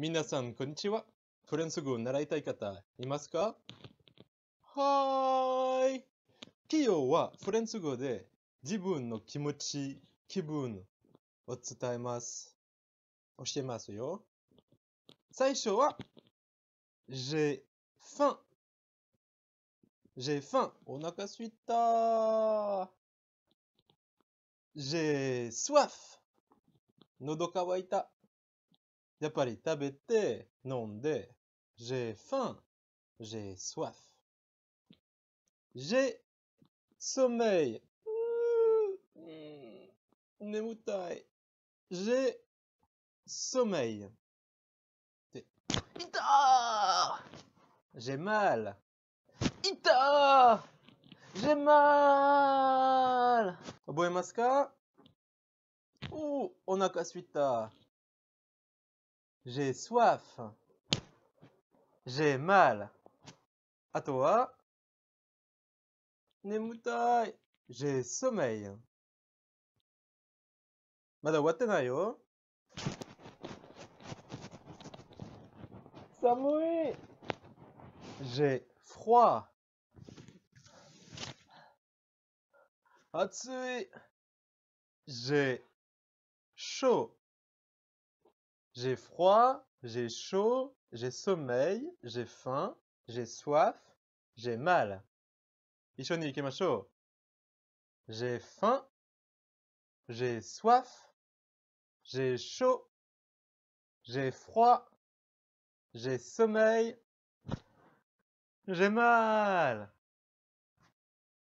皆さん、こんにちは。フランス語を習いたい方、いますかはーい。企業はフランス語で自分の気持ち、気分を伝えます。教えますよ。最初は、j'ai faim。j'ai faim。お腹すいた。j'ai soif。喉乾いた。non J'ai faim, j'ai soif. J'ai sommeil. Nemoutai. J'ai sommeil. Ita J'ai mal. Ita J'ai mal. maska? Ouh, onakasuita. J'ai soif. J'ai mal. A toi. Nemutaï. J'ai sommeil. Madame Samui. J'ai froid. Atsui. J'ai chaud. J'ai froid, j'ai chaud, j'ai sommeil, j'ai faim, j'ai soif, j'ai mal. Ishoni J'ai faim, j'ai soif, j'ai chaud, j'ai froid, j'ai sommeil, j'ai mal.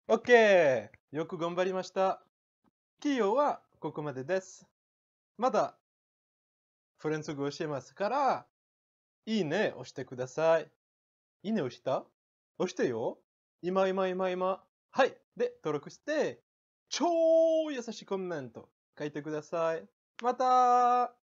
Ok, Yoko, gombarimashita. Kiyo wa koko made desu. Mada フランス語教えますから、いいね押してください。いいね押した押してよ。今今今今。はい。で、登録して、超優しいコメント書いてください。また